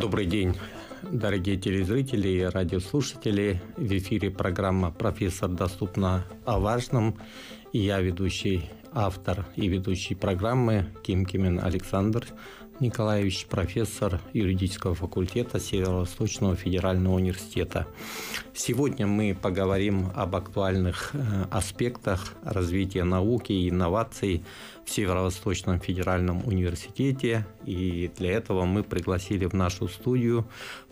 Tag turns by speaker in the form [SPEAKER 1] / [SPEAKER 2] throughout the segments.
[SPEAKER 1] Добрый день, дорогие телезрители и радиослушатели. В эфире программа «Профессор доступна о важном». И я, ведущий автор и ведущий программы Кимкин Александр Николаевич, профессор юридического факультета Северо-Восточного федерального университета. Сегодня мы поговорим об актуальных э, аспектах развития науки и инноваций в Северо-Восточном федеральном университете. И для этого мы пригласили в нашу студию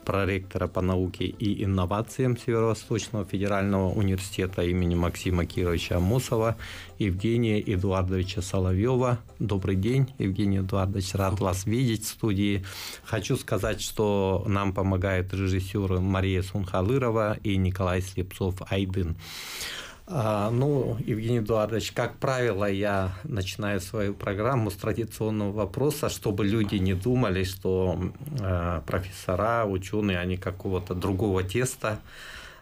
[SPEAKER 1] проректора по науке и инновациям Северо-Восточного федерального университета имени Максима Кировича Амосова, Евгения Эдуардовича Соловьева. Добрый день, Евгений Эдуардович, рад вас видеть в студии. Хочу сказать, что нам помогают режиссеры Мария Сунхалырова и Николай Слепцов-Айдын. А, ну, Евгений Эдуардович, как правило, я начинаю свою программу с традиционного вопроса, чтобы люди не думали, что а, профессора, ученые, они какого-то другого теста.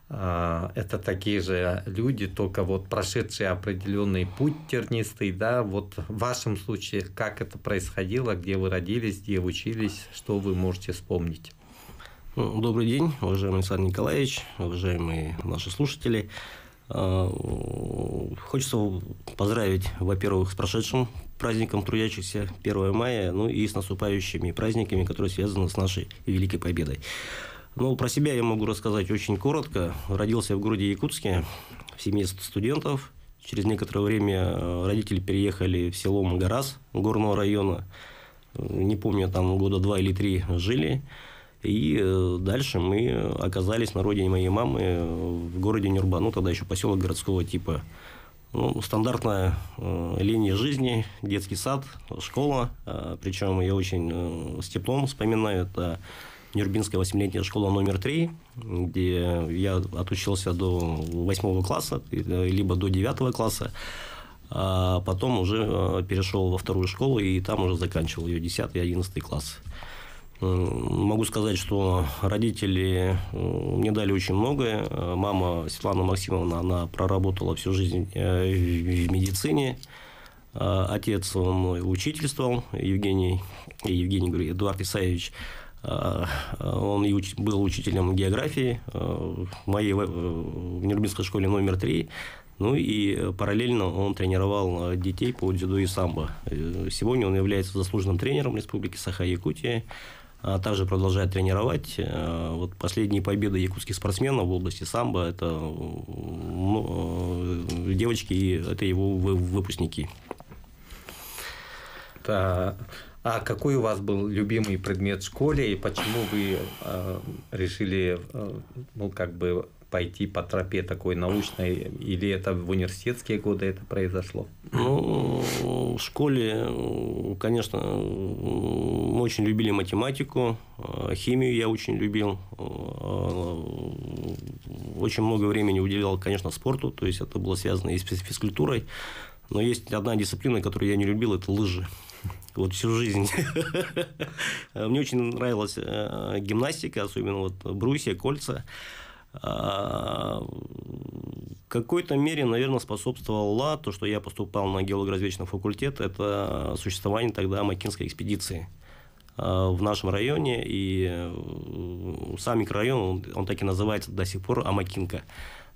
[SPEAKER 1] А, это такие же люди, только вот прошедшие определенный путь тернистый, да, вот в вашем случае, как это происходило, где вы родились, где учились, что вы можете вспомнить? Добрый день, уважаемый Александр Николаевич,
[SPEAKER 2] уважаемые наши слушатели. Э, хочется поздравить, во-первых, с прошедшим праздником трудящихся 1 мая, ну и с наступающими праздниками, которые связаны с нашей Великой Победой. Ну, про себя я могу рассказать очень коротко. Родился в городе Якутске в семье студентов. Через некоторое время э, родители переехали в село Магарас горного района. Э, не помню, там года два или три жили. И э, дальше мы оказались на родине моей мамы э, в городе Нюрба, ну тогда еще поселок городского типа. Ну, стандартная э, линия жизни, детский сад, школа. Э, а, причем я очень э, с теплом вспоминаю. Это Нюрбинская восьмилетняя школа номер три, где я отучился до восьмого класса, э, либо до девятого класса. А потом уже перешел во вторую школу и там уже заканчивал ее десятый и одиннадцатый класс. Могу сказать, что родители мне дали очень многое. Э, мама Светлана Максимовна, она проработала всю жизнь э, в медицине. Э, отец, он учительствовал, Евгений, Евгений говорю, Эдуард Исаевич. Он был учителем географии в моей в Нюрнбергской школе номер три. Ну и параллельно он тренировал детей по дзюдо и самбо. Сегодня он является заслуженным тренером Республики Саха-Якутия а также продолжает тренировать. Э, вот последние победы якутских спортсменов в области самбо – это ну, э, девочки, и это его выпускники.
[SPEAKER 1] Да. А какой у вас был любимый предмет в школе и почему вы э, решили, э, ну как бы пойти по тропе такой научной, или это в университетские годы это произошло?
[SPEAKER 2] Ну, в школе, конечно, мы очень любили математику, а, химию я очень любил, а, очень много времени уделял, конечно, спорту, то есть это было связано и с физкультурой, но есть одна дисциплина, которую я не любил, это лыжи. Вот всю жизнь. Мне очень нравилась э, гимнастика, особенно вот брусья, кольца. А, в какой-то мере, наверное, способствовало то, что я поступал на геологоразведочный факультет, это существование тогда Макинской экспедиции а, в нашем районе, и э, сам микрорайон, он, он так и называется до сих пор Амакинка.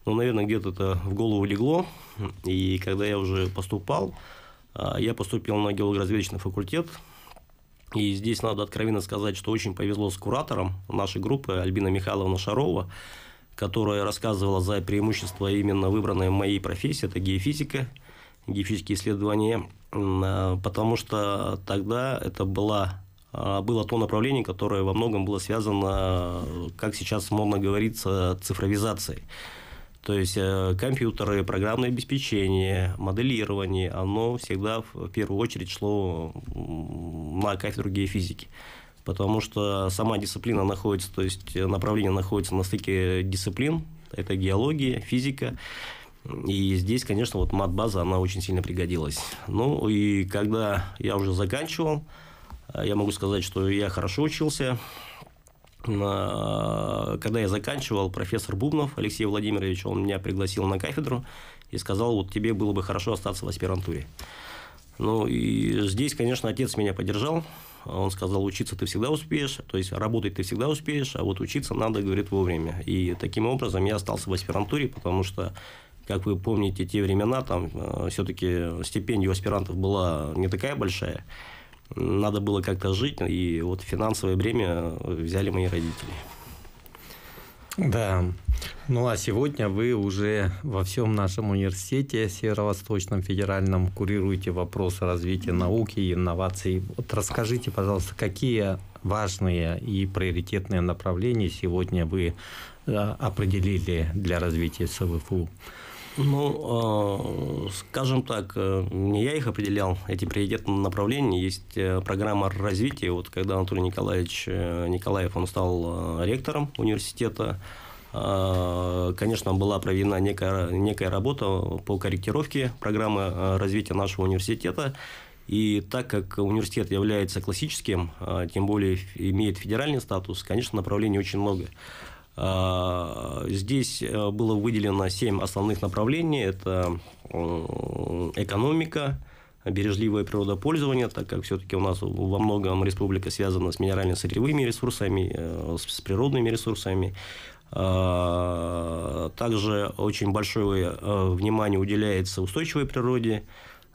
[SPEAKER 2] Но, ну, наверное, где-то это в голову легло, и когда я уже поступал, а, я поступил на геологоразведочный факультет, и здесь надо откровенно сказать, что очень повезло с куратором нашей группы Альбина Михайловна Шарова, которая рассказывала за преимущества именно выбранной моей профессии, это геофизика, геофизические исследования, а, потому что тогда это была а, было то направление, которое во многом было связано, как сейчас модно говорится, цифровизацией. То есть э, компьютеры, программное обеспечение, моделирование, оно всегда в первую очередь шло на кафедру геофизики потому что сама дисциплина находится, то есть направление находится на стыке дисциплин, это геология, физика, и здесь, конечно, вот мат-база, она очень сильно пригодилась. Ну, и когда я уже заканчивал, я могу сказать, что я хорошо учился. Когда я заканчивал, профессор Бубнов Алексей Владимирович, он меня пригласил на кафедру и сказал, вот тебе было бы хорошо остаться в аспирантуре. Ну и здесь, конечно, отец меня поддержал. Он сказал, учиться ты всегда успеешь, то есть работать ты всегда успеешь, а вот учиться надо, говорит, вовремя. И таким образом я остался в аспирантуре, потому что как вы помните, те времена, там э, все-таки стипендия у аспирантов была не такая большая. Надо было как-то жить, и
[SPEAKER 1] вот финансовое бремя взяли мои родители. Да. Ну а сегодня вы уже во всем нашем университете Северо-Восточном федеральном курируете вопросы развития науки и инноваций. Вот расскажите, пожалуйста, какие важные и приоритетные направления сегодня вы а, определили для развития СВФУ?
[SPEAKER 2] Ну, э, скажем так, э, не я их определял, эти приоритетные направления. Есть э, программа развития. Вот когда Анатолий Николаевич Николаев, он стал ректором университета, конечно, была проведена некая, некая работа по корректировке программы развития нашего университета. И так как университет является классическим, тем более имеет федеральный статус, конечно, направлений очень много. А, здесь э, было выделено семь основных направлений. Это экономика, бережливое природопользование, так как все-таки у нас во многом республика связана с минерально-сырьевыми ресурсами, э, с природными ресурсами. А, также очень большое э, внимание уделяется устойчивой природе,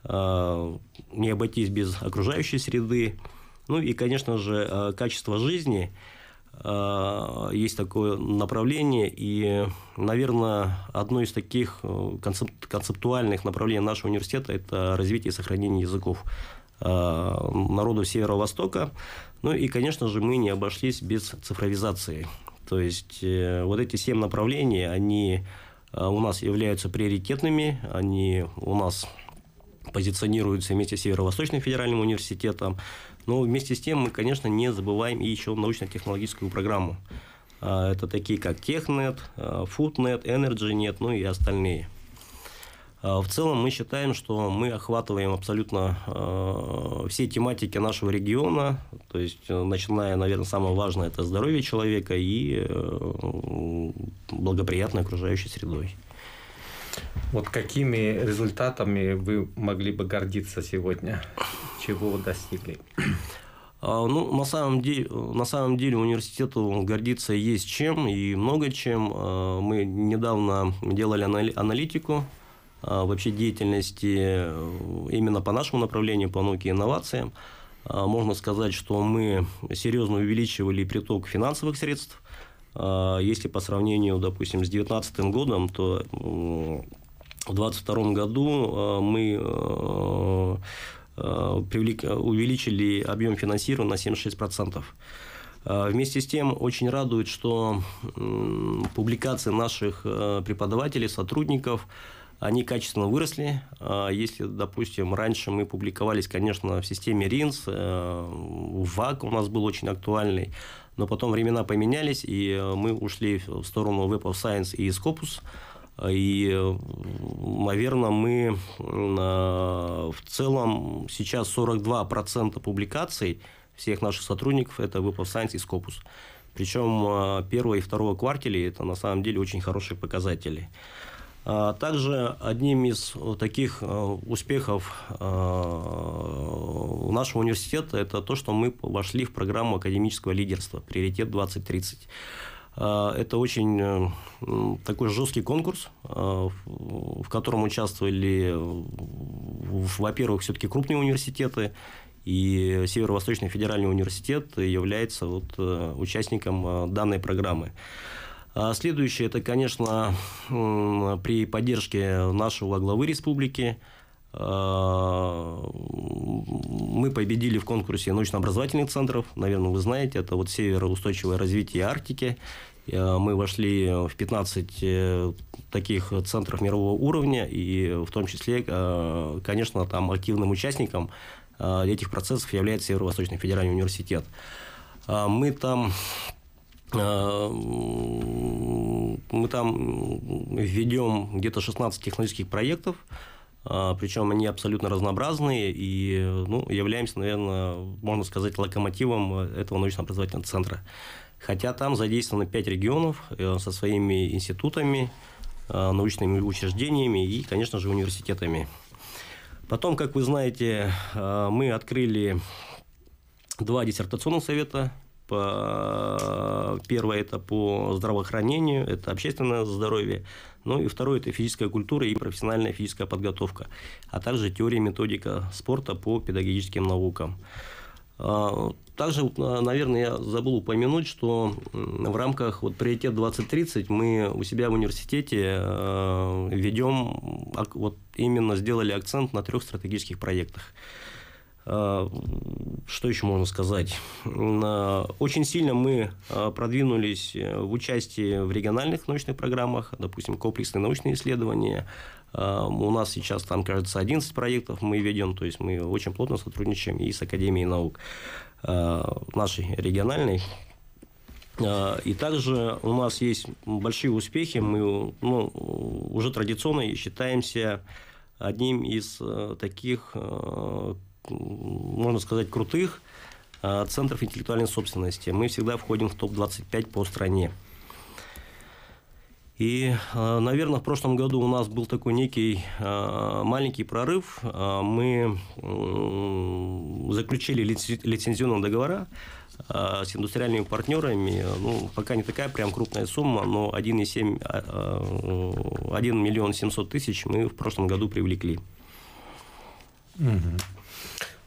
[SPEAKER 2] а, не обойтись без окружающей среды. Ну и, конечно же, качество жизни – Э, есть такое направление, и, наверное, одно из таких э, концеп- концептуальных направлений нашего университета – это развитие и сохранение языков э, народу Северо-Востока. Ну и, конечно же, мы не обошлись без цифровизации. То есть вот эти семь направлений, они у нас являются приоритетными, они у нас позиционируются вместе с Северо-Восточным федеральным университетом, но вместе с тем мы, конечно, не забываем и еще научно-технологическую программу. А, это такие, как Технет, Фуднет, Энерджинет, ну и остальные. А, в целом мы считаем, что мы охватываем абсолютно э, все тематики нашего региона, то есть э, начиная, наверное, самое важное это здоровье человека и э,
[SPEAKER 1] благоприятной окружающей средой. Вот какими результатами вы могли бы гордиться сегодня? чего достигли? А, ну, на
[SPEAKER 2] самом, деле, на самом деле университету гордиться есть чем и много чем. А, мы недавно делали аналитику а, вообще деятельности э, именно по нашему направлению, по науке и инновациям. Можно сказать, что мы серьезно увеличивали приток финансовых средств. Если по сравнению, допустим, с 2019 годом, то в 2022 году мы э, Э, привлек, увеличили объем финансирования на 76%. Э, вместе с тем, очень радует, что публикации наших э, преподавателей, сотрудников, они качественно выросли. Если, допустим, раньше мы публиковались, конечно, в системе РИНС, ВАК у нас был очень актуальный, но потом времена поменялись, и мы ушли в сторону Web of Science и Scopus. И, наверное, мы в целом сейчас 42% публикаций всех наших сотрудников – это Web of Science и Scopus. Причем а, первого и второго квартили – это на самом деле очень хорошие показатели. А, также одним из таких а, успехов нашего университета это то, что мы вошли в программу академического лидерства «Приоритет 2030». А, это очень э, такой жесткий конкурс, а, в котором участвовали, во-первых, все-таки крупные университеты, и Северо-Восточный федеральный университет является вот э, участником э, данной программы. А следующее, это, конечно, при поддержке нашего главы республики а, мы победили в конкурсе научно-образовательных центров. Наверное, вы знаете, это вот североустойчивое развитие Арктики. А, мы вошли в 15 э, таких центров мирового уровня, и в том числе, а, конечно, там активным участником этих процессов является Северо-Восточный федеральный университет. Мы там мы там ведем где-то 16 технологических проектов, а, Причем они абсолютно разнообразные и э, ну, являемся, наверное, можно сказать, локомотивом э, этого научно-образовательного центра. Хотя там задействованы пять регионов э, со своими институтами, научными учреждениями и, конечно же, университетами. Потом, как вы знаете, мы открыли два диссертационных совета по... Первое – это по здравоохранению, это общественное здоровье. Ну и второе – это физическая культура и профессиональная физическая подготовка, а также теория и методика спорта по педагогическим наукам. А, также, наверное, я забыл упомянуть, что в рамках вот приоритет 2030 мы у себя в университете э, ведем, вот именно сделали акцент на трех стратегических проектах. А, что еще можно сказать? Очень сильно мы а, продвинулись э, в участии в региональных научных программах, допустим, комплексные научные исследования. А, у нас сейчас там, кажется, 11 проектов мы ведем, то есть мы очень плотно сотрудничаем и с Академией наук нашей региональной, и также у нас есть большие успехи. Мы ну, уже традиционно считаемся одним из э, таких э, можно сказать, крутых а, центров интеллектуальной собственности. Мы всегда входим в топ-25 по стране. И, а, наверное, в прошлом году у нас был такой некий а, маленький прорыв. Мы заключили лицензионные договора с индустриальными партнерами. Ну, пока не такая прям крупная сумма, но 1,7, 1 миллион 700 тысяч мы в прошлом году привлекли.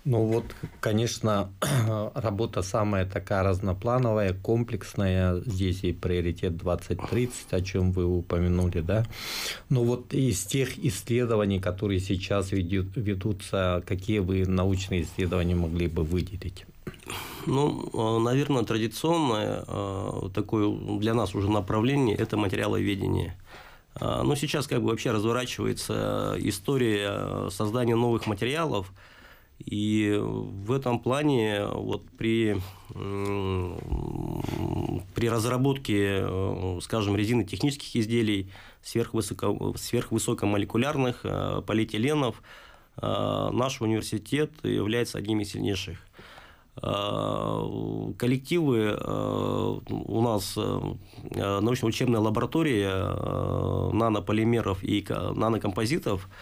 [SPEAKER 1] Ну вот, конечно, работа самая такая разноплановая, комплексная. Здесь и приоритет 2030, о чем вы упомянули, да. Но ну вот из тех исследований, которые сейчас ведутся, какие вы научные исследования могли бы выделить? Ну, а,
[SPEAKER 2] наверное, традиционное а, такое для нас уже направление – это материаловедение. А, но сейчас как бы вообще разворачивается история создания новых материалов – и в этом плане вот при, при разработке, э, скажем, резины технических изделий, сверхвысоко, сверхвысокомолекулярных э, полиэтиленов, э, наш университет является одним из сильнейших. Коллективы у нас научно-учебная лаборатория нанополимеров и нанокомпозитов –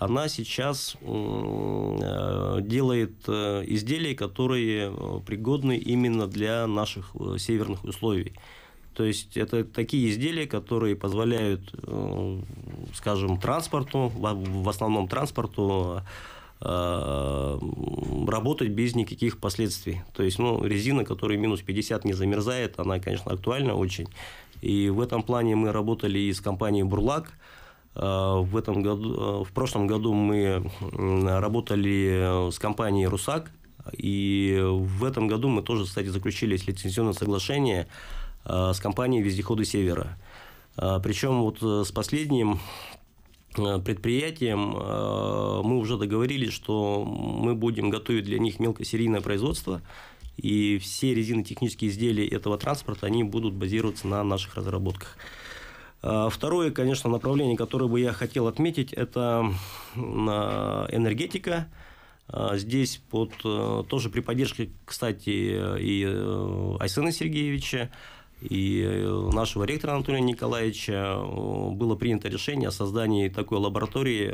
[SPEAKER 2] она сейчас э, делает э, изделия, которые э, пригодны именно для наших северных условий. То есть это такие изделия, которые позволяют, скажем, транспорту, в основном транспорту, работать без никаких последствий. То есть, ну, резина, которая минус 50 не замерзает, она, конечно, актуальна очень. И в этом плане мы работали и с компанией «Бурлак», Э, в, этом году, э, в прошлом году мы работали э, с компанией «Русак», и в этом году мы тоже, кстати, заключили лицензионное соглашение с компанией «Вездеходы Севера». Причем вот с последним предприятием мы уже договорились, что мы будем готовить для них мелкосерийное производство, и все резинотехнические изделия этого транспорта, они будут базироваться на наших разработках. А, второе, конечно, направление, которое бы я хотел отметить, это а, энергетика. А, здесь под, э, тоже при поддержке, кстати, и э, Айсена Сергеевича, и э, нашего ректора Анатолия Николаевича было принято решение о создании такой лаборатории.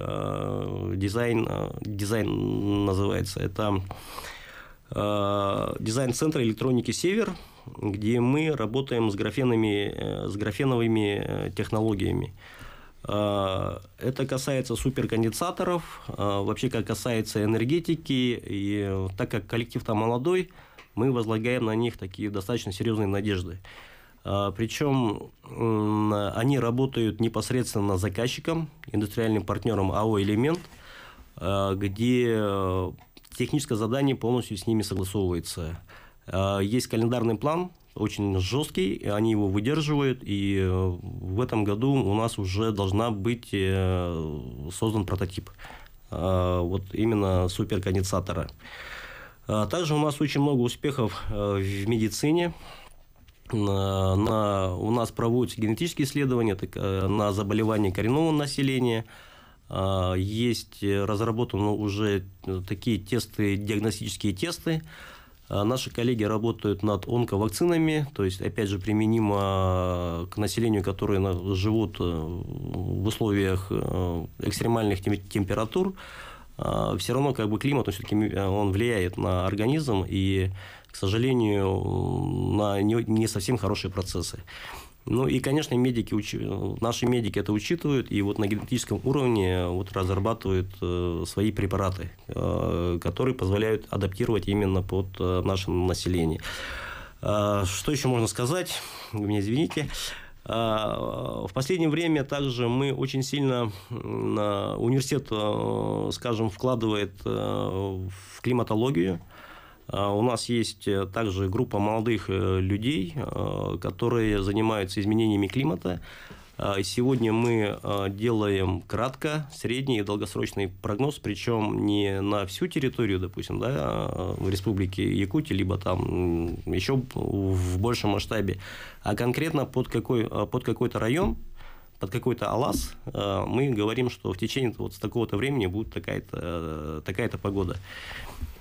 [SPEAKER 2] Дизайн, дизайн называется. Это дизайн-центр электроники «Север», где мы работаем с, графенами, э, с графеновыми э, технологиями. А, это касается суперконденсаторов, а, вообще как касается энергетики, и так как коллектив-то молодой, мы возлагаем на них такие достаточно серьезные надежды. А, Причем они работают непосредственно заказчиком, индустриальным партнером АО «Элемент», где э, техническое задание полностью с ними согласовывается – Э, есть календарный план, очень жесткий, они его выдерживают, и э, в этом году у нас уже должна быть э, создан прототип вот именно суперконденсатора. Также у нас очень много успехов в медицине. На, у нас проводятся генетические исследования так, на заболевания коренного населения. Есть разработаны уже такие тесты, диагностические тесты, а наши коллеги работают над онковакцинами, то есть, опять же, применимо э, к населению, которые живут э, в условиях э, экстремальных температур. А Все равно как бы климат, он все-таки он влияет на организм и, к сожалению, на не совсем хорошие процессы. Ну и, конечно, медики, наши медики это учитывают, и вот на генетическом уровне э, вот разрабатывают э, свои препараты, э, которые позволяют адаптировать именно под наше население. Что еще можно сказать? Вы меня извините. В последнее время также мы очень сильно, университет, скажем, вкладывает в климатологию. Э, у нас есть э, также группа молодых э, людей, которые занимаются изменениями климата. Сегодня мы делаем кратко, средний и долгосрочный прогноз, причем не на всю территорию, допустим, да, в Республике Якутии, либо там еще в большем масштабе, а конкретно под, какой, под какой-то район, под какой-то Алас мы говорим, что в течение вот с такого-то времени будет такая-то такая то погода.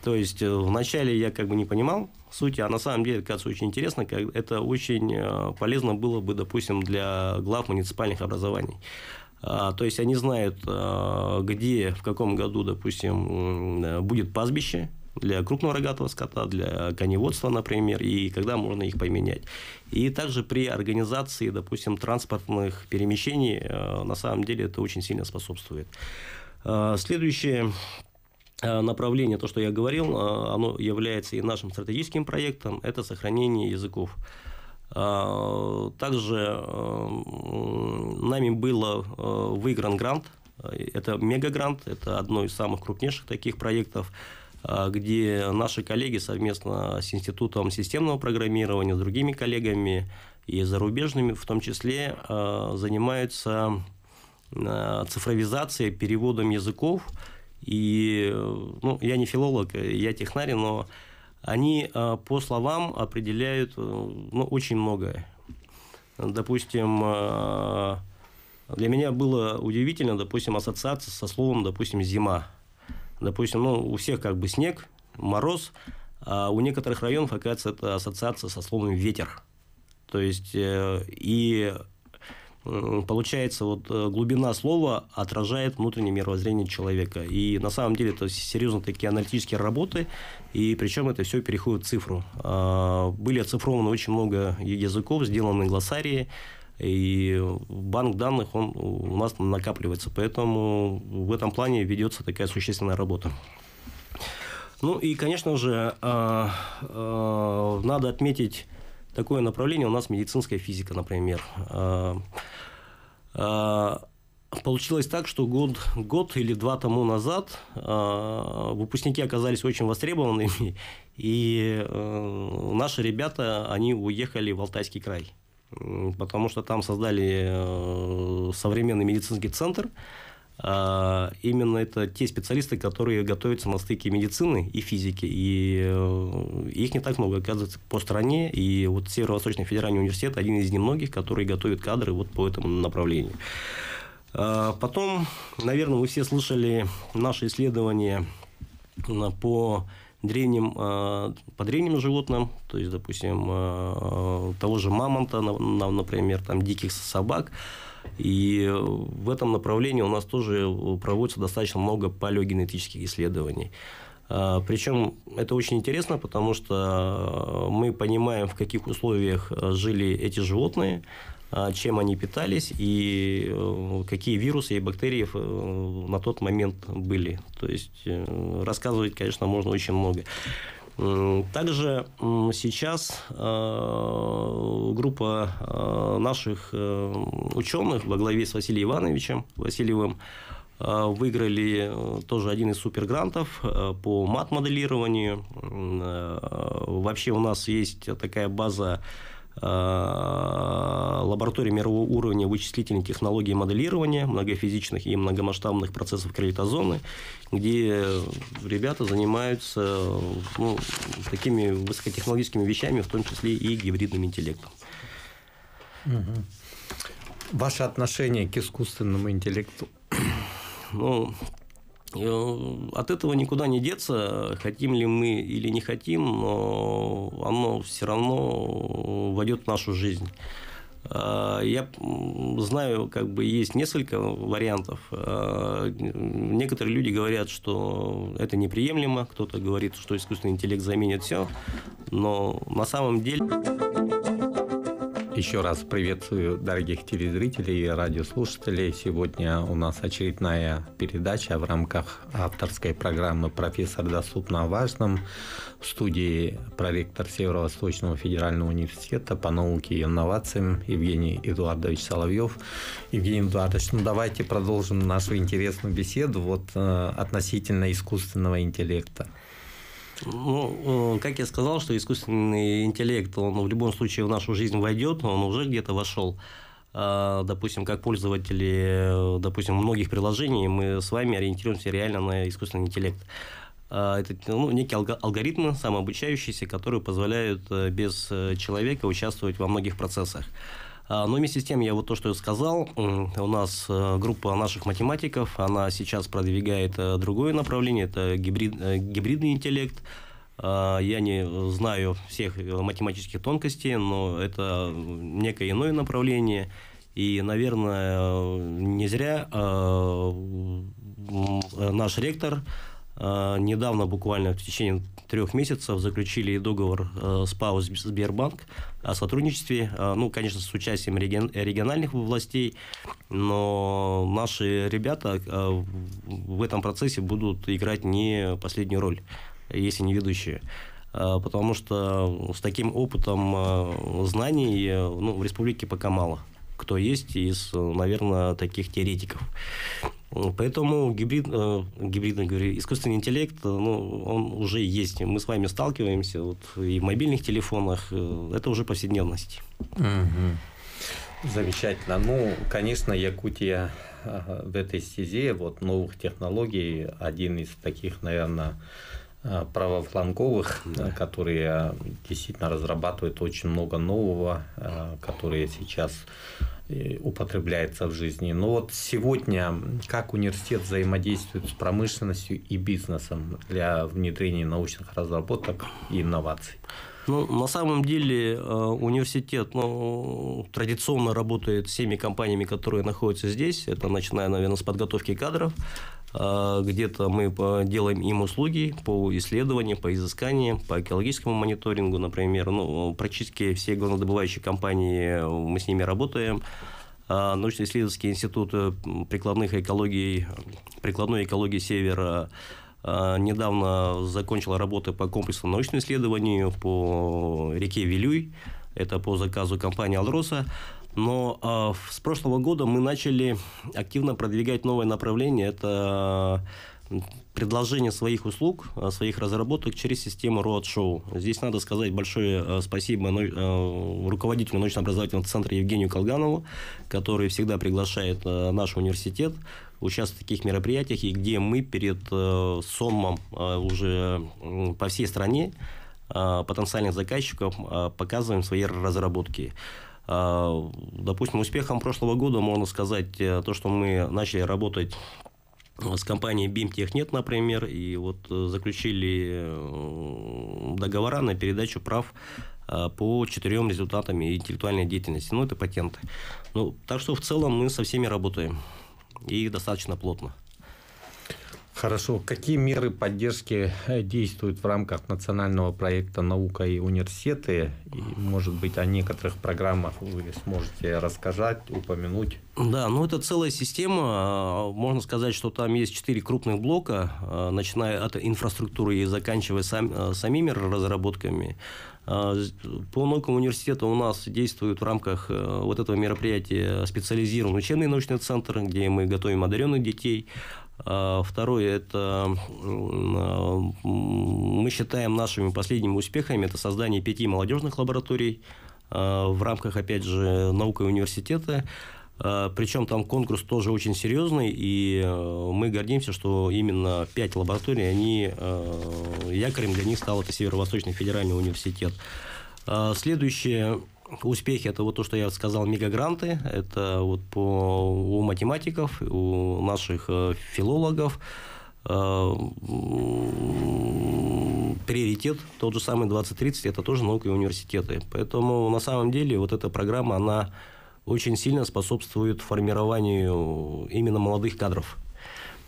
[SPEAKER 2] То есть э, вначале я как бы не понимал сути, а на самом деле, кажется, очень интересно, как это очень э, полезно было бы, допустим, для глав муниципальных образований. А, то есть они знают, э, где, в каком году, допустим, будет пастбище, для крупного рогатого скота, для коневодства, например, и когда можно их поменять. И также при организации, допустим, транспортных перемещений, на самом деле это очень сильно способствует. Следующее Э, направление, то, что я говорил, э, оно является и нашим стратегическим проектом, это сохранение языков. Э, также нами было выигран грант, это мегагрант, это одно из самых крупнейших таких проектов, где наши коллеги совместно с Институтом системного программирования, с другими коллегами и зарубежными в том числе занимаются цифровизацией, переводом языков – и, ну, я не филолог, я технарь, но они э, по словам определяют э, ну, очень многое. Допустим, э, для меня было удивительно, допустим, ассоциация со словом, допустим, зима. Допустим, ну, у всех как бы снег, мороз, а у некоторых районов, оказывается, это ассоциация со словом ветер. То есть, и получается, вот э, глубина слова отражает внутреннее мировоззрение человека. И на самом деле это серьезно такие аналитические работы, и причем это все переходит в цифру. А, были оцифрованы очень много языков, сделаны глоссарии, и банк данных он у нас накапливается, поэтому в этом плане ведется такая существенная работа. Ну и, конечно же, а, а, надо отметить такое направление у нас медицинская физика, например. А, получилось так, что год, год или два тому назад э, выпускники оказались очень востребованными, и э, наши ребята, они уехали в Алтайский край, потому что там создали э, современный медицинский центр, а, именно это те специалисты, которые готовятся на стыке медицины и физики. И э, их не так много, оказывается, по стране. И вот Северо-Восточный федеральный университет один из немногих, которые готовят кадры вот по этому направлению. А, потом, наверное, вы все слышали наши исследования по древним, а, по древним животным, то есть, допустим, того же мамонта, например, там, диких собак, и э, в этом направлении у нас тоже э, проводится достаточно много палеогенетических исследований. А, Причем это очень интересно, потому что э, мы понимаем, в каких условиях жили эти животные, а, чем они питались и какие вирусы и бактерии на тот момент были. То есть рассказывать, конечно, можно очень много. Также сейчас э, группа э, наших э, ученых во главе с Василием Ивановичем Васильевым выиграли тоже один из супергрантов по мат-моделированию. Вообще у нас есть такая база Э, лаборатории мирового уровня вычислительной технологии моделирования многофизичных и многомасштабных процессов крыльтозоны, где ребята занимаются ну, такими высокотехнологическими вещами, в том числе и гибридным интеллектом.
[SPEAKER 1] Угу. Ваше отношение к искусственному интеллекту? Ну, Э, от этого
[SPEAKER 2] никуда не деться, хотим ли мы или не хотим, но оно все равно э, войдет в нашу жизнь. Э, я знаю, как бы есть несколько вариантов. Некоторые люди говорят, что это неприемлемо, кто-то говорит, что искусственный интеллект заменит все, но на самом деле...
[SPEAKER 1] Еще раз приветствую дорогих телезрителей и радиослушателей. Сегодня у нас очередная передача в рамках авторской программы «Профессор доступно о важном» в студии проректор Северо-Восточного федерального университета по науке и инновациям Евгений Эдуардович Соловьев. Евгений Эдуардович, ну давайте продолжим нашу интересную беседу вот, э, относительно искусственного интеллекта.
[SPEAKER 2] Ну, как я сказал, что искусственный интеллект, он в любом случае в нашу жизнь войдет, он уже где-то вошел. А, допустим, как пользователи, допустим, многих приложений, мы с вами ориентируемся реально на искусственный интеллект. А, это ну, некие алгоритмы самообучающиеся, которые позволяют э, без э, человека участвовать во многих процессах. А, но вместе с тем, я вот то, что я сказал, у нас э, группа наших математиков, она сейчас продвигает э, другое направление, это гибрид, э, гибридный интеллект. А, я не знаю всех математических тонкостей, но это некое иное направление. И, наверное, не зря наш ректор недавно, буквально в течение трех месяцев заключили договор э, с ПАО «Сбербанк» о сотрудничестве, э, ну, конечно, с участием региональных властей, но наши ребята э, в этом процессе будут играть не последнюю роль, если не ведущие потому что с таким опытом знаний ну, в республике пока мало кто есть из, наверное, таких теоретиков. Поэтому гибрид, э, гибридный, говорю, искусственный интеллект, э, ну, он уже есть. Мы с вами сталкиваемся вот, и в мобильных телефонах. Э,
[SPEAKER 1] это уже повседневность. Угу. Замечательно. Ну, конечно, Якутия в этой стезе вот новых технологий один из таких, наверное, Э, правофланговых, э, да. которые э, действительно разрабатывают очень много нового, которые сейчас употребляется в жизни. Но вот сегодня как университет взаимодействует с промышленностью и бизнесом для внедрения научных разработок и инноваций? Ну, на самом
[SPEAKER 2] деле университет ну, традиционно работает с теми компаниями, которые находятся здесь. Это начиная, наверное, с подготовки кадров, а, где-то мы делаем им услуги по исследованию, по изысканию, по экологическому мониторингу, например. Ну, практически все горнодобывающие компании, э, мы с ними работаем. А, научно-исследовательский институт э, прикладных экологий, прикладной экологии Севера э, недавно закончила работу по комплексному научному исследованию по реке Вилюй. Это по заказу компании «Алроса». Но а, с прошлого года мы начали активно продвигать новое направление. Это предложение своих услуг, а, своих разработок через систему Roadshow. Здесь надо сказать большое а, спасибо руководителю научно-образовательного центра Евгению Колганову, который всегда приглашает наш университет участвовать в таких мероприятиях, и где мы перед СОМом уже по всей стране потенциальных заказчиков показываем свои разработки. А, допустим, успехом прошлого года можно сказать э, то, что мы начали работать э, с компанией BIMTechNet, например, и вот э, заключили договора на передачу прав по четырем результатам интеллектуальной деятельности. Ну, это патенты. Ну, так что в целом мы со всеми работаем. И достаточно плотно.
[SPEAKER 1] Хорошо. Какие меры поддержки э, действуют в рамках национального проекта «Наука и университеты»? И, может быть, о некоторых программах вы сможете рассказать, упомянуть? Да, ну
[SPEAKER 2] это целая система. А, можно сказать, что там есть четыре крупных блока, а, начиная от инфраструктуры и заканчивая сам, э, самими разработками. А, по наукам университета у нас действует в рамках э, вот этого мероприятия специализированный учебный научный центр, где мы готовим одаренных детей. А, второе, это а, мы считаем нашими последними успехами это создание пяти молодежных лабораторий а, в рамках, опять же, наука и университета. Причем там конкурс тоже очень серьезный, и мы гордимся, что именно пять лабораторий, они, якорем для них стал это Северо-Восточный федеральный университет. Следующее Успехи – это вот то, что я сказал, мегагранты. Это вот по, у математиков, у наших э, филологов. Э, приоритет тот же самый 2030 – это тоже наука и университеты. Поэтому на самом деле вот эта программа, она очень сильно способствует формированию именно молодых кадров –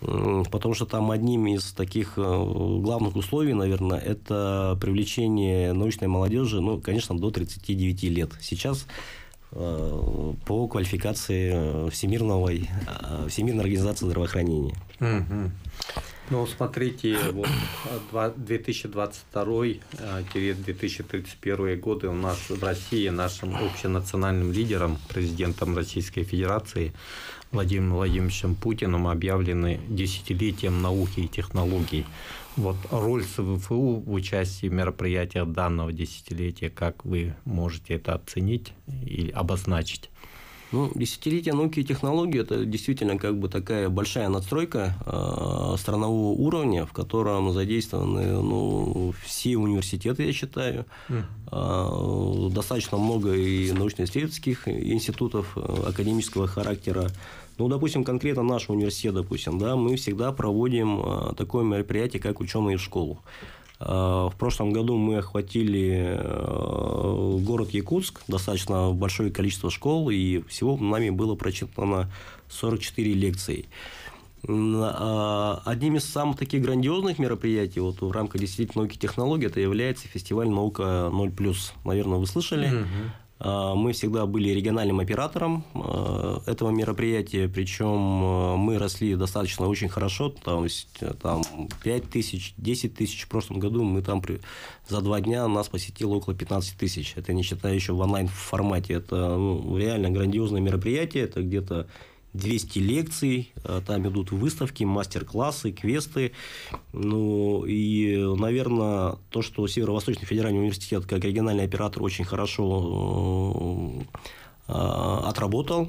[SPEAKER 2] потому что там одним из таких э, главных условий, наверное, это привлечение научной молодежи, ну, конечно, до 39 лет. Сейчас э, по квалификации э, Всемирного, Всемирной организации здравоохранения.
[SPEAKER 1] Угу. Ну, смотрите, вот 2022-2031 годы у нас в России нашим общенациональным лидером, президентом Российской Федерации Владимиром Владимировичем Путиным объявлены десятилетием науки и технологий. Вот роль СВФУ в участии в мероприятиях данного десятилетия, как вы можете это оценить и обозначить? Ну, десятилетие науки и технологий –
[SPEAKER 2] это действительно как бы такая большая надстройка э, странового уровня, в котором задействованы ну, все университеты, я считаю. Э, достаточно много и научно-исследовательских институтов а, академического характера. Ну, допустим, конкретно наш университет, допустим, да, мы всегда проводим а, такое мероприятие, как ученые в школу. А, в прошлом году мы охватили а, город Якутск, достаточно большое количество школ, и всего нами было прочитано 44 лекции. Одним из самых таких грандиозных мероприятий вот, в рамках действительно науки и технологий это является фестиваль «Наука 0+.» Наверное, вы слышали. Угу. А, мы всегда были региональным оператором а, этого мероприятия, причем а, мы росли достаточно очень хорошо, э, там, там 5 тысяч, 10 тысяч в прошлом году, мы там при... за два дня нас посетило около 15 тысяч, это не считая еще в онлайн формате, это ну, реально грандиозное мероприятие, это где-то 200 лекций, а, там идут выставки, мастер-классы, квесты. Ну, и, наверное, то, что Северо-Восточный федеральный университет как региональный оператор очень хорошо э, а, отработал,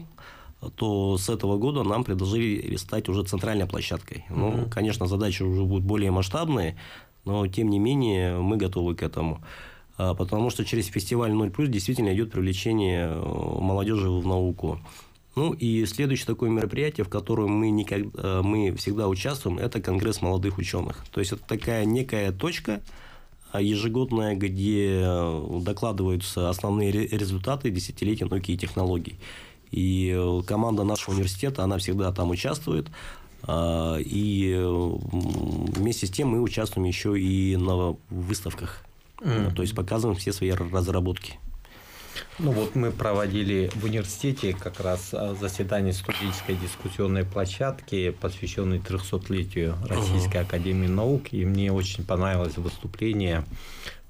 [SPEAKER 2] то с этого года нам предложили стать уже центральной площадкой. Mm-hmm. Ну, конечно, задачи уже будут более масштабные, но, тем не менее, мы готовы к этому. А, потому что через фестиваль 0+, действительно идет привлечение э, молодежи в науку. Ну и следующее такое мероприятие, в котором мы, никогда, э, мы всегда участвуем, это Конгресс молодых ученых. То есть это такая некая точка а, ежегодная, где э, докладываются основные результаты десятилетия науки и технологий. И э, команда нашего университета, она всегда там участвует. А, и вместе с тем мы участвуем еще и на выставках. Mm. То есть показываем все свои разработки.
[SPEAKER 1] Ну вот мы проводили в университете как раз а, заседание студенческой дискуссионной площадки, посвященной 300-летию Российской угу. Академии Наук, и мне очень понравилось выступление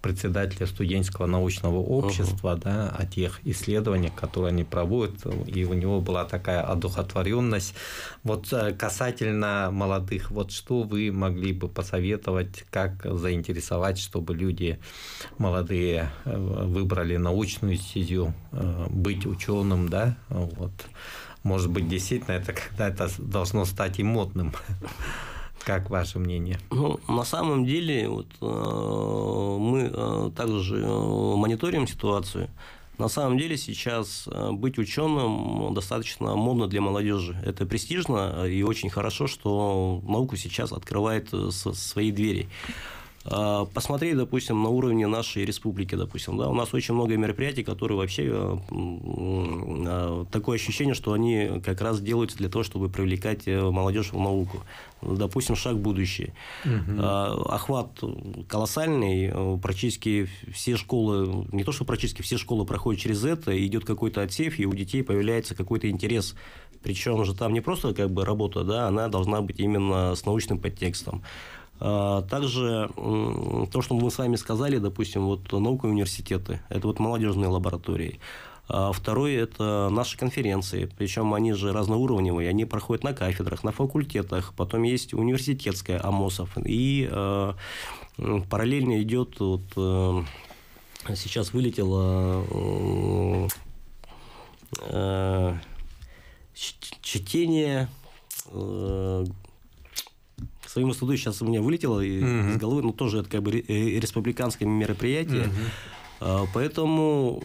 [SPEAKER 1] председателя студенческого научного общества угу. да, о тех исследованиях, которые они проводят, и у него была такая одухотворенность. Вот э, касательно молодых, вот что вы могли бы посоветовать, как заинтересовать, чтобы люди молодые э, выбрали научную стезю, э, быть ученым, да, вот. Может быть, действительно, это когда то должно стать и модным. Как ваше мнение? Ну, на
[SPEAKER 2] самом деле, вот, э, мы э, также э, мониторим ситуацию. На самом деле сейчас быть ученым достаточно модно для молодежи. Это престижно и очень хорошо, что науку сейчас открывает свои двери. А, посмотреть, допустим, на уровне нашей республики, допустим, да, у нас очень много мероприятий, которые вообще э, а, такое ощущение, что они как раз делаются для того, чтобы привлекать э, молодежь в науку. Допустим, шаг будущее. Угу. А, охват колоссальный, э, практически все школы, не то что практически все школы проходят через это, идет какой-то отсев, и у детей появляется какой-то интерес. Причем же там не просто как бы работа, да, она должна быть именно с научным подтекстом. А, также то, что мы с вами сказали, допустим, вот наука и университеты, это вот молодежные лаборатории. А, Второй – это наши конференции, причем они же разноуровневые, они проходят на кафедрах, на факультетах, потом есть университетская АМОСов, и э, параллельно идет, вот, э, сейчас вылетело э, чтение э, к своему стыду сейчас у меня вылетело mm из головы, но ну, тоже это как бы э, республиканское мероприятие. mm Поэтому,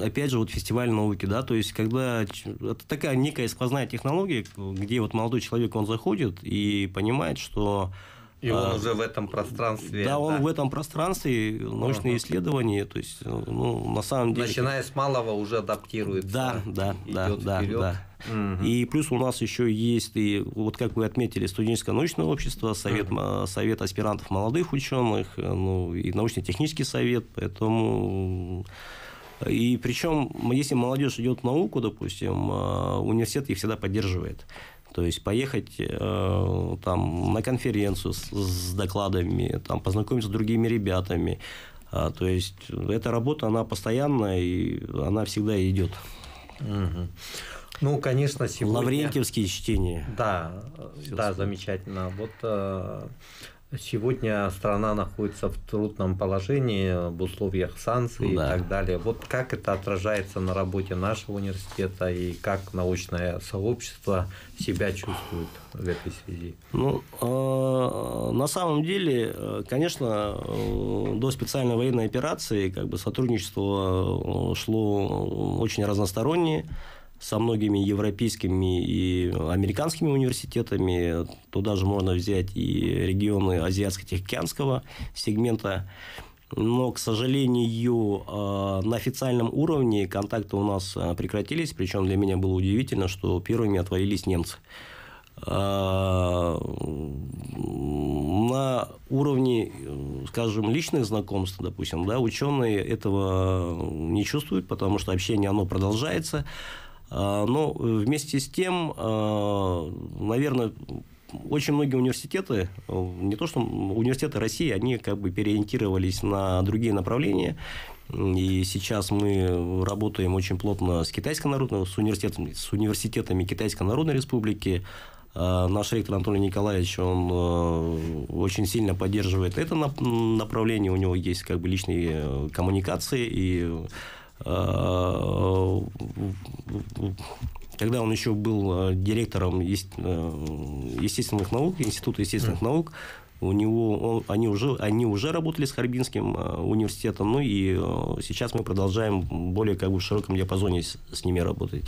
[SPEAKER 2] опять же, вот фестиваль науки, да, то есть, когда это такая некая сквозная технология, где вот молодой человек, он заходит и понимает, что и он а, уже
[SPEAKER 1] в этом пространстве. Да, да, он
[SPEAKER 2] в этом пространстве научные uh исследования, то есть, ну, на самом деле. Начиная
[SPEAKER 1] с малого уже адаптируется. Да,
[SPEAKER 2] да, да, да, вперед. да. Угу. И плюс у нас еще есть, и вот как вы отметили, студенческое научное общество, совет, угу. совет аспирантов молодых ученых, э, ну, и научно-технический совет, поэтому... И причем, если молодежь идет в науку, допустим, а, университет их всегда поддерживает. То есть поехать э, там, на конференцию с, с докладами, там, познакомиться с другими ребятами. А, то есть эта работа, она постоянная, и она всегда идет. Угу.
[SPEAKER 1] Ну, конечно, сегодня... Лаврентьевские чтения. Да, Все да, вспомнил. замечательно. Вот э, Сегодня страна находится в трудном положении, в условиях санкций да. и так далее. Вот как это отражается на работе нашего университета и как научное сообщество себя чувствует в этой связи?
[SPEAKER 2] Ну, э, на самом деле, э, конечно, э, до специальной военной операции как бы сотрудничество э, шло очень разностороннее со многими европейскими и американскими университетами. Туда же можно взять и регионы Азиатско-Тихоокеанского сегмента. Но, к сожалению, а, на официальном уровне контакты у нас а, прекратились. Причем для меня было удивительно, что первыми отвалились немцы. А, на уровне, скажем, личных знакомств, допустим, да, ученые этого не чувствуют, потому что общение оно продолжается. А, но э, вместе с тем, а, наверное, очень многие университеты, э, не то что университеты России, они как бы переориентировались на другие направления. И сейчас мы работаем очень плотно с китайской народной, с университетами, с университетами Китайской Народной Республики. А, наш ректор Анатолий Николаевич, он э, очень сильно поддерживает это направление. У него есть как бы личные коммуникации и Э, когда он еще был э, директором э, естественных наук, Института естественных mm. наук. У него, он, они, уже, они уже работали с Харбинским университетом, ну и сейчас мы продолжаем более как бы, в широком диапазоне с, с ними работать.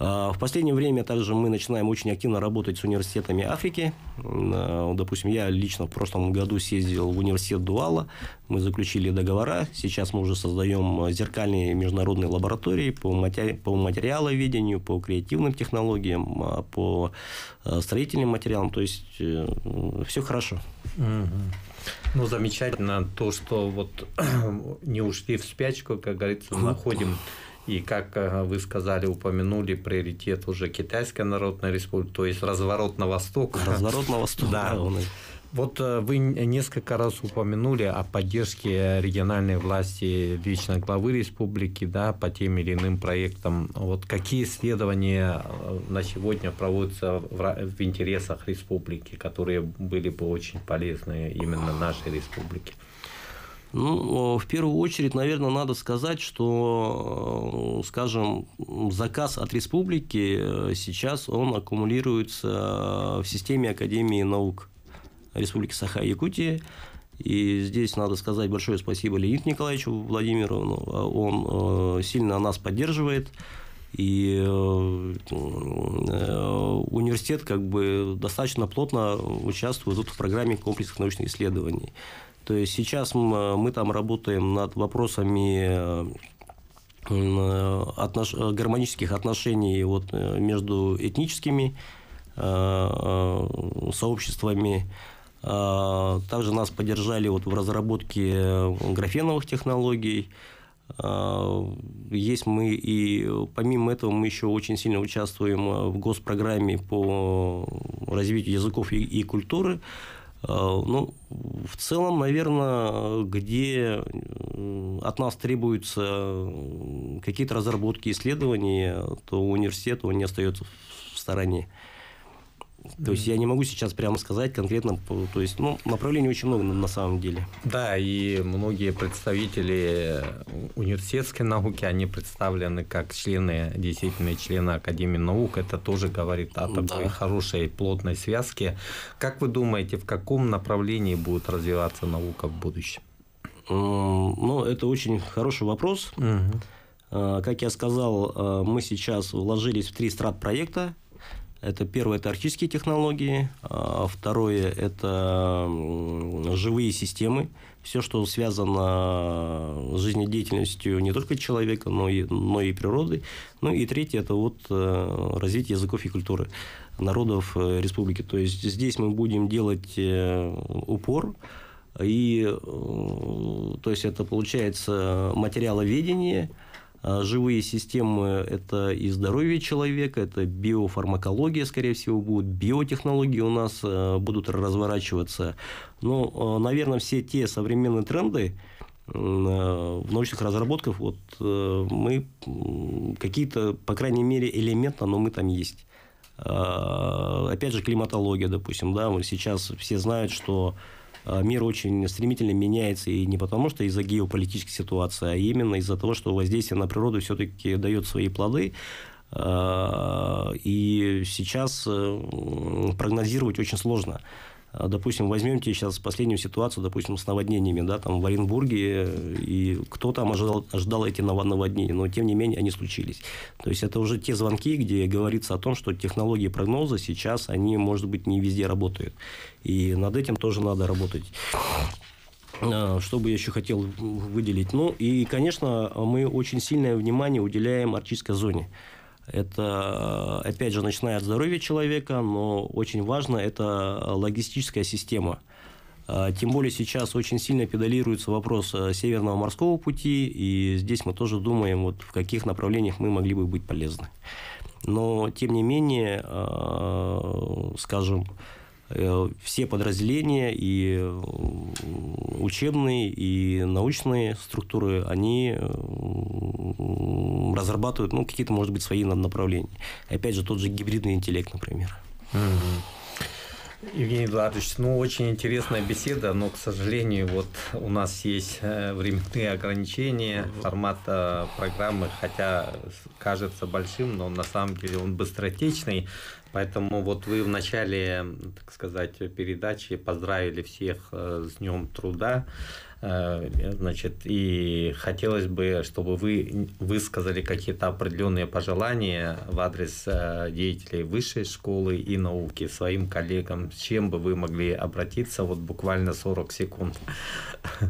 [SPEAKER 2] А, в последнее время также мы начинаем очень активно работать с университетами Африки. А, допустим, я лично в прошлом году съездил в университет Дуала, мы заключили договора, сейчас мы уже создаем а, зеркальные международные лаборатории по, матери... по материаловедению, по креативным технологиям, по строительным материалам, то есть э, все хорошо.
[SPEAKER 1] Ну, замечательно то, что вот не ушли в спячку, как говорится, находим и, как э, вы сказали, упомянули приоритет уже Китайской Народной Республики, то есть разворот на восток. Разворот на восток, да. вот э, вы несколько раз упомянули о поддержке региональной власти лично главы республики да, по тем или иным проектам. Вот какие исследования э, на сегодня проводятся в интересах республики, которые были бы очень полезны именно нашей республике?
[SPEAKER 2] Ну, в первую очередь, наверное, надо сказать, что, э, скажем, заказ от республики э, сейчас он аккумулируется э, в системе Академии наук Республики Саха-Якутии. И здесь надо сказать большое спасибо Леониду Николаевичу Владимировну. Он сильно нас поддерживает. И университет как бы достаточно плотно участвует в программе комплексных научных исследований. То есть сейчас э, мы там работаем над вопросами э, э, отнош... гармонических отношений вот, между этническими сообществами. Также нас поддержали вот в разработке графеновых технологий. Есть мы и помимо этого мы еще очень сильно участвуем в госпрограмме по развитию языков и, и культуры. Э, ну, в целом, наверное, где э, от нас требуются э, какие-то разработки, исследования, то университету он не остается в стороне. То mm-hmm. есть я не могу сейчас прямо сказать конкретно, то есть ну, направлений
[SPEAKER 1] очень много на самом деле. Да, и многие представители э, университетской науки, они представлены как члены, действительно члены Академии наук, это тоже говорит о такой да. хорошей плотной связке. Как вы думаете, в каком направлении будет развиваться наука в будущем? Ну, это очень хороший вопрос.
[SPEAKER 2] Угу. Как я сказал, а, мы сейчас вложились в три страт проекта. Это первое – это арктические технологии, а второе – это живые системы, все, что связано с жизнедеятельностью не только человека, но и, но и природы. Ну и третье – это вот э, развитие языков и культуры народов э, республики. То есть здесь мы будем делать э, упор и то есть это получается материаловедение – а, живые системы – это и здоровье человека, это биофармакология, скорее всего, будет, биотехнологии у нас э, будут разворачиваться. Но, ну, э, наверное, все те современные тренды, э, в научных разработках вот мы какие-то, по крайней мере, элементно, но мы там есть. А, опять же, климатология, допустим, да, вот сейчас все знают, что а, мир очень стремительно меняется, и не потому, что из-за геополитической ситуации, а именно из-за того, что воздействие на природу все-таки дает свои плоды. А, и сейчас э, прогнозировать очень сложно. А, допустим, возьмемте сейчас последнюю ситуацию, допустим, с наводнениями, да, там в Оренбурге, и кто там ожидал, ожидал эти наводнения, но тем не менее они случились. То есть это уже те звонки, где говорится о том, что технологии прогноза сейчас, они, может быть, не везде работают. И над этим тоже надо работать. А, что бы я еще хотел выделить? Ну, и, конечно, мы очень сильное внимание уделяем арктической зоне. Это, э, опять же, начиная от здоровья человека, но очень важно это э, логистическая система. Э, тем более сейчас очень сильно педалируется вопрос Северного морского пути, и здесь мы тоже думаем, вот в каких направлениях мы могли бы быть полезны. Но, тем не менее, скажем, Э, все подразделения и э, учебные, и научные структуры, они э, разрабатывают ну, какие-то, может быть, свои направления. Опять же, тот же гибридный интеллект, например.
[SPEAKER 1] Mm-hmm. Евгений Эдуардович, ну, очень интересная беседа, но, к сожалению, вот у нас есть э, временные ограничения формата программы, хотя кажется большим, но на самом деле он быстротечный. Поэтому вот вы в начале, так сказать, передачи поздравили всех э, с Днем труда. Э, значит, и хотелось бы, чтобы вы высказали какие-то определенные пожелания в адрес э, деятелей высшей школы и науки своим коллегам, с чем бы вы могли обратиться, вот буквально 40 секунд.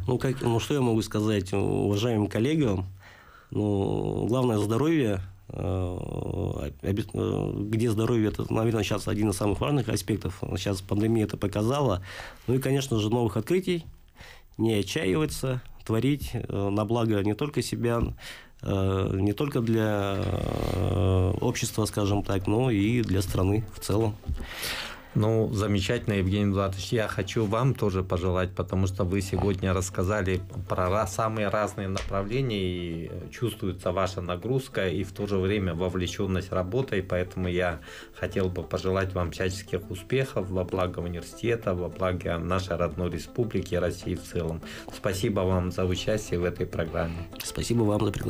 [SPEAKER 2] Ну, как, ну что я могу сказать уважаемым коллегам? Ну, главное здоровье, э, где здоровье, это, наверное, сейчас один из самых важных аспектов. Сейчас пандемия это показала. Ну и, конечно же, новых открытий, не отчаиваться, творить э, на благо не только себя, э, не только для э, общества, скажем так, но и для
[SPEAKER 1] страны в целом. Ну, замечательно, Евгений Эдуардович. Я хочу вам тоже пожелать, потому что вы сегодня рассказали про самые разные направления, и чувствуется ваша нагрузка и в то же время вовлеченность работой, поэтому я хотел бы пожелать вам всяческих успехов во благо университета, во благо нашей родной республики России в целом. Спасибо вам за участие в этой программе. Спасибо вам за приглашение.